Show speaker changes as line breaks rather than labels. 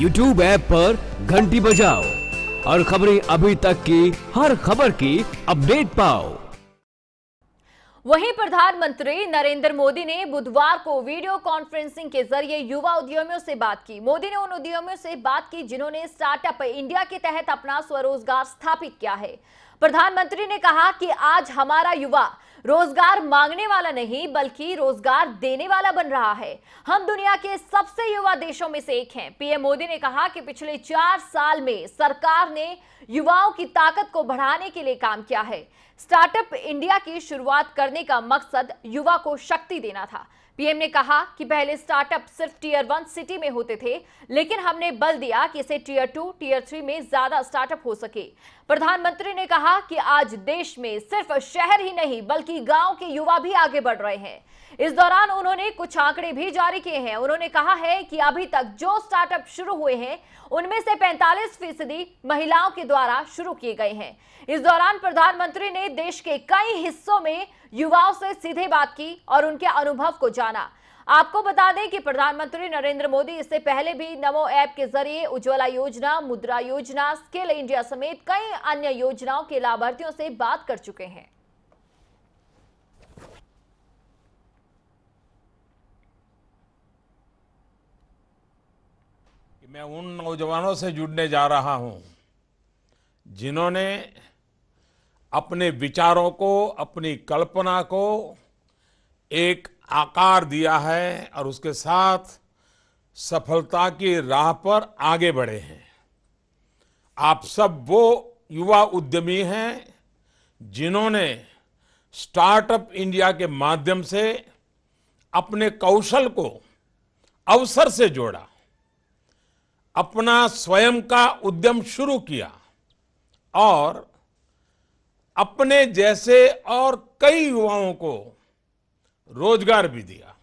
YouTube app पर घंटी बजाओ और खबरें अभी तक की हर खबर की अपडेट पाओ
वहीं प्रधानमंत्री नरेंद्र मोदी ने बुधवार को वीडियो कॉन्फ्रेंसिंग के जरिए युवा उद्यमियों से बात की मोदी ने उन उद्यमियों से बात की जिन्होंने स्टार्टअप इंडिया के तहत अपना स्वरोजगार स्थापित किया है प्रधानमंत्री ने कहा कि आज हमारा युवा रोजगार मांगने वाला नहीं बल्कि रोजगार देने वाला बन रहा है हम दुनिया के सबसे युवा देशों में से एक हैं पीएम मोदी ने कहा कि पिछले चार साल में सरकार ने युवाओं की ताकत को बढ़ाने के लिए काम किया है स्टार्टअप इंडिया की शुरुआत करने का मकसद युवा को शक्ति देना था पीएम ने कहा कि पहले स्टार्टअप सिर्फ टीयर वन सिटी में होते थे लेकिन हमने बल दिया कि इसे टीयर टू टीयर थ्री में ज्यादा स्टार्टअप हो सके प्रधानमंत्री ने कहा कि आज देश में सिर्फ शहर ही नहीं बल्कि गांव के युवा भी आगे बढ़ रहे हैं इस दौरान उन्होंने कुछ आंकड़े भी जारी किए हैं उन्होंने कहा है कि अभी तक जो स्टार्टअप शुरू हुए हैं उनमें से 45 फीसदी महिलाओं के द्वारा शुरू किए गए हैं इस दौरान प्रधानमंत्री ने देश के कई हिस्सों में युवाओं से सीधे बात की और उनके अनुभव को जाना आपको बता दें कि प्रधानमंत्री नरेंद्र मोदी इससे पहले भी नमो ऐप के जरिए उज्ज्वला योजना मुद्रा योजना स्किल इंडिया समेत कई अन्य योजनाओं के लाभार्थियों से बात कर चुके हैं
मैं उन नौजवानों से जुड़ने जा रहा हूं जिन्होंने अपने विचारों को अपनी कल्पना को एक आकार दिया है और उसके साथ सफलता की राह पर आगे बढ़े हैं आप सब वो युवा उद्यमी हैं जिन्होंने स्टार्टअप इंडिया के माध्यम से अपने कौशल को अवसर से जोड़ा अपना स्वयं का उद्यम शुरू किया और अपने जैसे और कई युवाओं को रोजगार भी दिया